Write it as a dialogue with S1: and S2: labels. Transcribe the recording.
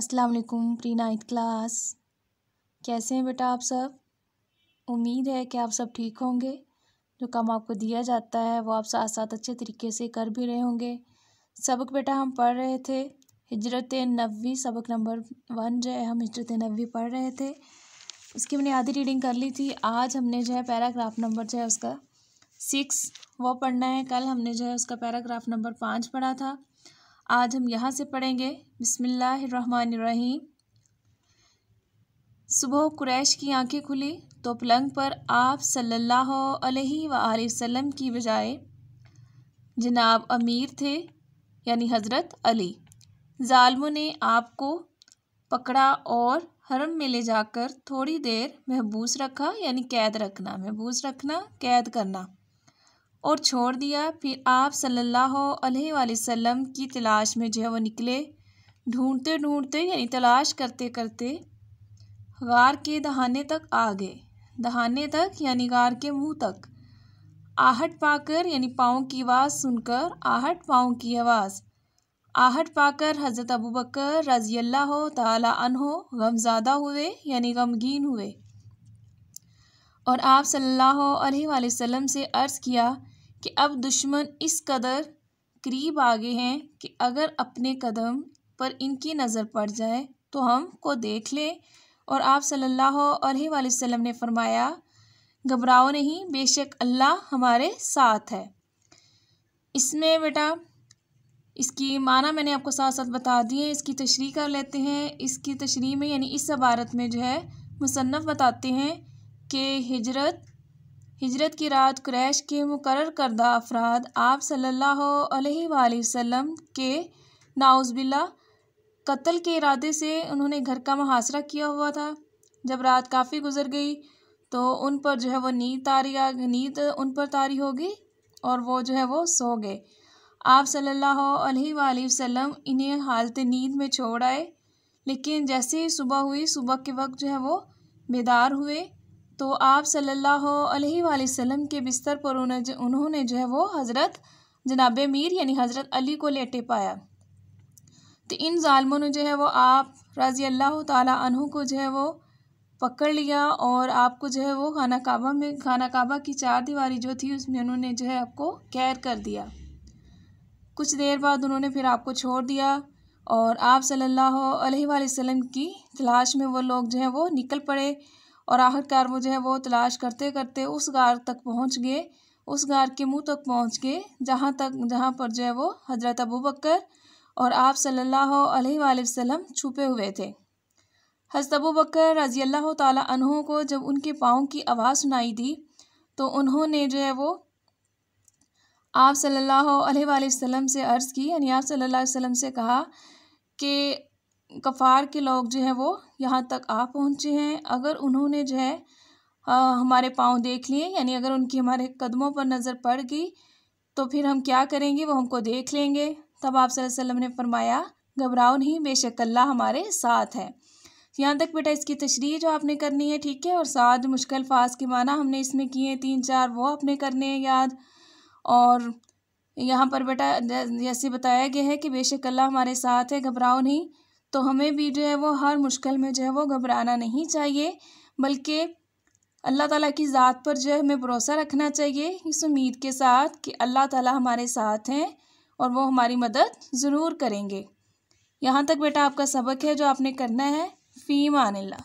S1: अस्सलाम वालेकुम pre ninth class कैसे हैं बेटा आप सब उम्मीद है कि आप सब ठीक होंगे जो काम आपको दिया जाता है वो आप साथ साथ अच्छे तरीके से कर भी रहे होंगे सबक बेटा हम पढ़ रहे थे हिजरत नबी सबक नंबर वन जो है हम हिजरत नबी पढ़ रहे थे उसकी मैंने आधी रीडिंग कर ली थी आज हमने जो है पैराग्राफ नंबर जो है उसका सिक्स वो पढ़ना है कल हमने जो है उसका पैराग्राफ नंबर पाँच पढ़ा था आज हम यहाँ से पढ़ेंगे बिसमीम सुबह कुरैश की आंखें खुली तो पलंग पर आप सल्लल्लाहु अलैहि वसल्लम की बजाय जनाब अमीर थे यानी हज़रत अली ालमों ने आपको पकड़ा और हरम में ले जाकर थोड़ी देर महबूस रखा यानी कैद रखना महबूस रखना कैद करना और छोड़ दिया फिर आप सल्लल्लाहु अलैहि वसल्लम की तलाश में जो है वो निकले ढूंढते ढूंढते यानी तलाश करते करते गार के दहाने तक आ गए दहाने तक यानी गार के मुंह तक आहट पाकर यानी पाँव की आवाज़ सुनकर आहट पाँव की आवाज़ आहट पाकर हज़रत अबू बकर रजी अल्लाह तहो गमज़ादा हुए यानी गमगीन हुए और आप सल्लल्लाहु अलैहि वसल्लम से अर्ज़ किया कि अब दुश्मन इस कदर करीब आ गए हैं कि अगर अपने कदम पर इनकी नज़र पड़ जाए तो हम को देख लें और आप सल्लल्लाहु अलैहि वसल्लम ने फरमाया घबराओ नहीं बेशक अल्लाह हमारे साथ है इसमें बेटा इसकी माना मैंने आपको साथ साथ बता दिए इसकी तशरी कर लेते हैं इसकी तशरी में यानी इस अबारत में जो है मुसनफ़ बताते हैं कि हिजरत हिजरत की रात क्रैश के मुकर करदा अफराद आप सल्लाम के नाउजबिल्ला कत्ल के इरादे से उन्होंने घर का मुहासरा किया हुआ था जब रात काफ़ी गुजर गई तो उन पर जो है वो नींद तारी नींद उन पर तारी होगी और वो जो है वो सो गए आप सल्लल्लाहु इन्हें हालत नींद में छोड़ आए लेकिन जैसे ही सुबह हुई सुबह के वक्त जो है वो बेदार हुए तो आप सल्लल्लाहु अलैहि वसल्लम के बिस्तर पर उन्होंने जो है वो हज़रत जनाब मीर यानी हज़रत अली को लेटे पाया तो इन ालमों ने जो है वो आप रज़ी अल्लाह तहों को जो है वो पकड़ लिया और आपको जो है वो खाना काबा में खाना काबा की चार दीवारी जो थी उसमें उन्होंने जो है आपको कैद कर दिया कुछ देर बाद उन्होंने फिर आपको छोड़ दिया और आप सल्लल्लाहु अलैहि वसल्लम की तलाश में वो लोग जो हैं वो निकल पड़े और आखिरकार वो जो है वो तलाश करते करते उस गार तक पहुँच गए उस गार के मुंह तक पहुँच गए जहाँ तक जहाँ पर जो है वो हज़रत अबू बकर और आप सल्लल्लाहु अलैहि वसल्लम छुपे हुए थे हज़रत अबू बकर रज़ी अल्लाह तहों को जब उनके पाँव की आवाज़ सुनाई दी तो उन्होंने जो है वो आप सल्लल्लाहु अलैहि वसल्लम से अर्ज़ की यानी आप सल्लल्लाहु अलैहि वसल्लम से कहा कि कफ़ार के लोग जो है वो यहाँ तक आ पहुँचे हैं अगर उन्होंने जो है आ, हमारे पाँव देख लिए यानी अगर उनकी हमारे कदमों पर नज़र पड़ गई तो फिर हम क्या करेंगे वो हमको देख लेंगे तब आप वसल्लम ने फरमाया घबराओ नहीं बेशक अल्लाह हमारे साथ है यहाँ तक बेटा इसकी तशरी जो आपने करनी है ठीक है और साथ मुश्किल फाज के माना हमने इसमें किए हैं तीन चार वो आपने करने हैं याद और यहाँ पर बेटा जैसे बताया गया है कि बेशक अल्लाह हमारे साथ है घबराओ नहीं तो हमें भी जो है वो हर मुश्किल में जो है वो घबराना नहीं चाहिए बल्कि अल्लाह ताला की ज़ात पर जो है हमें भरोसा रखना चाहिए इस उम्मीद के साथ कि अल्लाह ताला हमारे साथ हैं और वो हमारी मदद ज़रूर करेंगे यहाँ तक बेटा आपका सबक है जो आपने करना है आने ला